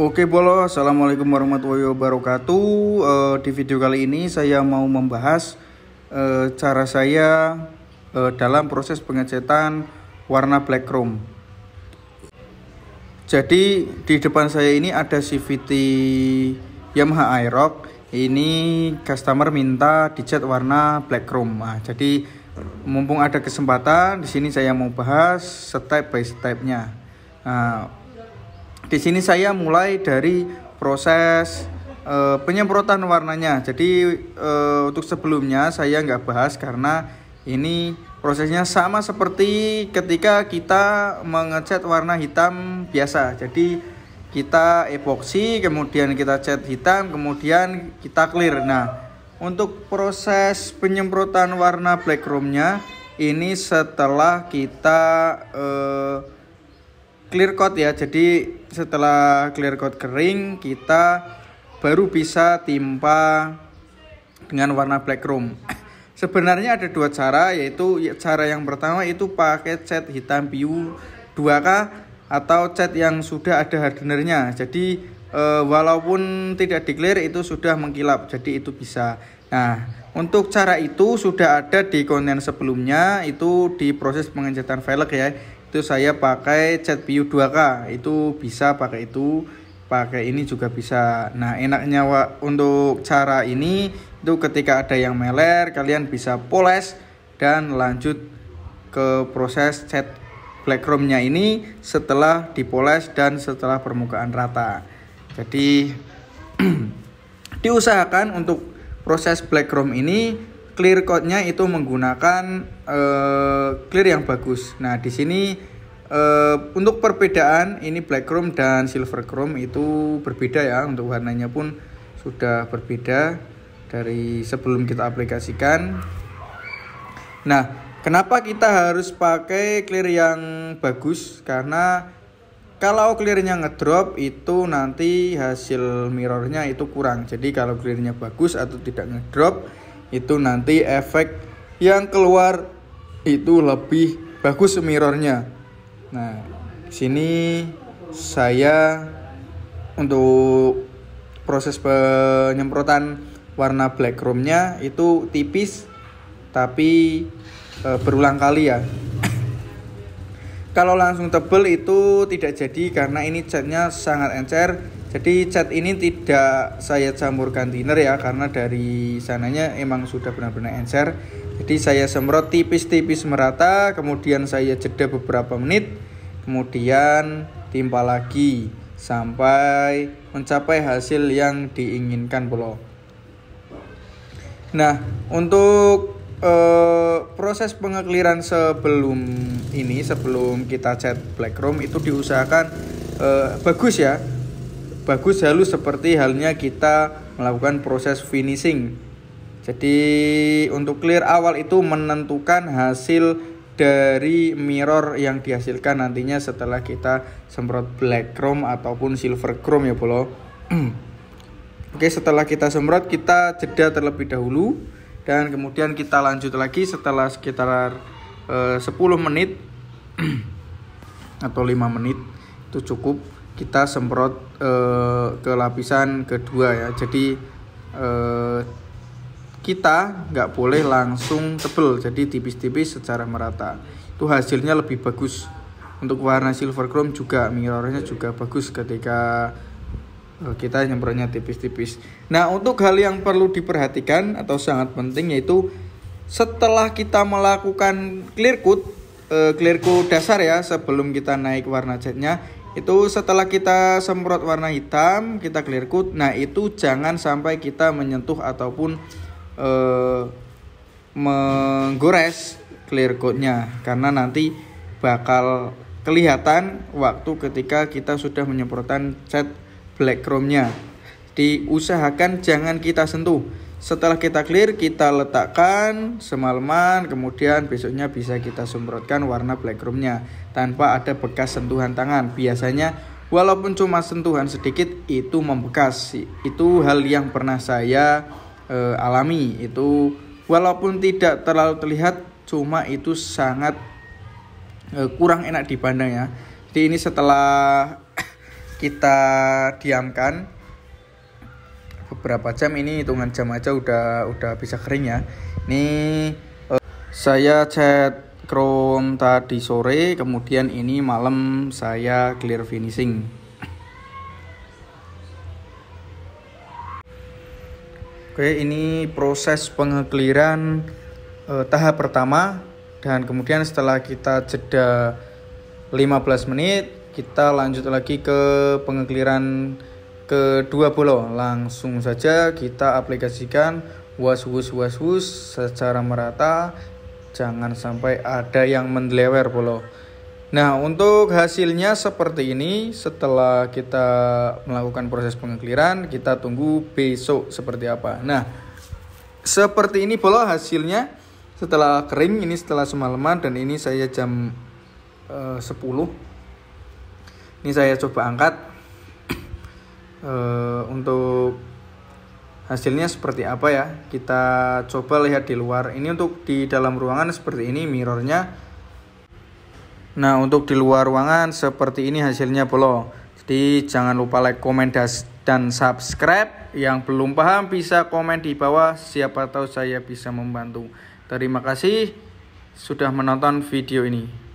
Oke bolo, assalamualaikum warahmatullahi wabarakatuh. Uh, di video kali ini saya mau membahas uh, cara saya uh, dalam proses pengecetan warna black chrome. Jadi di depan saya ini ada CVT Yamaha Aerox. Ini customer minta dicat warna chrome. Nah, jadi mumpung ada kesempatan di sini saya mau bahas step by stepnya. Nah, di sini saya mulai dari proses e, penyemprotan warnanya. Jadi e, untuk sebelumnya saya nggak bahas karena ini prosesnya sama seperti ketika kita mengecat warna hitam biasa. Jadi kita epoxy kemudian kita cat hitam, kemudian kita clear. Nah, untuk proses penyemprotan warna black chrome-nya ini setelah kita eh, clear coat ya. Jadi setelah clear coat kering kita baru bisa timpa dengan warna black chrome sebenarnya ada dua cara yaitu cara yang pertama itu pakai cat hitam pu 2K atau cat yang sudah ada hardenernya jadi eh, walaupun tidak di clear itu sudah mengkilap jadi itu bisa nah untuk cara itu sudah ada di konten sebelumnya itu di proses pengecatan velg ya. Itu saya pakai cat PU 2K. Itu bisa pakai itu, pakai ini juga bisa. Nah, enaknya Wak, untuk cara ini itu ketika ada yang meler kalian bisa poles dan lanjut ke proses cat black chrome nya ini setelah dipoles dan setelah permukaan rata. Jadi diusahakan untuk proses black chrome ini clear code-nya itu menggunakan uh, clear yang bagus. Nah, di sini uh, untuk perbedaan ini black chrome dan silver chrome itu berbeda ya. Untuk warnanya pun sudah berbeda dari sebelum kita aplikasikan. Nah, kenapa kita harus pakai clear yang bagus? Karena kalau clearnya ngedrop itu nanti hasil mirrornya itu kurang jadi kalau clearnya bagus atau tidak ngedrop itu nanti efek yang keluar itu lebih bagus mirrornya nah sini saya untuk proses penyemprotan warna black chrome-nya itu tipis tapi e, berulang kali ya kalau langsung tebel itu tidak jadi karena ini catnya sangat encer. Jadi cat ini tidak saya campurkan thinner ya karena dari sananya emang sudah benar-benar encer. Jadi saya semprot tipis-tipis merata, kemudian saya jeda beberapa menit, kemudian timpa lagi sampai mencapai hasil yang diinginkan pulau Nah, untuk Uh, proses pengekliran sebelum ini sebelum kita cat black room itu diusahakan uh, bagus ya bagus halus seperti halnya kita melakukan proses finishing jadi untuk clear awal itu menentukan hasil dari mirror yang dihasilkan nantinya setelah kita semprot black chrome ataupun silver chrome ya bolo oke setelah kita semprot kita jeda terlebih dahulu dan kemudian kita lanjut lagi setelah sekitar 10 eh, menit atau 5 menit itu cukup kita semprot eh, ke lapisan kedua ya jadi eh, kita nggak boleh langsung tebel jadi tipis-tipis secara merata itu hasilnya lebih bagus untuk warna silver chrome juga mirrornya juga bagus ketika Eh, kita nyemprotnya tipis-tipis. Nah, untuk hal yang perlu diperhatikan atau sangat penting yaitu setelah kita melakukan clear coat, eh, clear coat dasar ya sebelum kita naik warna catnya, itu setelah kita semprot warna hitam, kita clear coat. Nah, itu jangan sampai kita menyentuh ataupun eh, menggores clear coatnya karena nanti bakal kelihatan waktu ketika kita sudah menyemprotan cat Black Chrome-nya, diusahakan jangan kita sentuh setelah kita clear kita letakkan semalaman kemudian besoknya bisa kita semprotkan warna Black Chrome-nya tanpa ada bekas sentuhan tangan biasanya walaupun cuma sentuhan sedikit itu membekas itu hal yang pernah saya e, alami itu walaupun tidak terlalu terlihat cuma itu sangat e, kurang enak dipandang ya jadi ini setelah kita diamkan beberapa jam ini hitungan jam aja udah udah bisa kering ya ini uh, saya cat chrome tadi sore kemudian ini malam saya clear finishing Oke ini proses pengekliran uh, tahap pertama dan kemudian setelah kita jeda 15 menit kita lanjut lagi ke pengekliran kedua pulau langsung saja kita aplikasikan was was was was secara merata jangan sampai ada yang mendelewer pulau nah untuk hasilnya seperti ini setelah kita melakukan proses pengekliran kita tunggu besok seperti apa nah seperti ini bola hasilnya setelah kering ini setelah semalaman dan ini saya jam eh, uh, 10 ini saya coba angkat e, untuk hasilnya seperti apa ya kita coba lihat di luar ini untuk di dalam ruangan seperti ini mirrornya nah untuk di luar ruangan seperti ini hasilnya belum jadi jangan lupa like komen dan subscribe yang belum paham bisa komen di bawah siapa tahu saya bisa membantu terima kasih sudah menonton video ini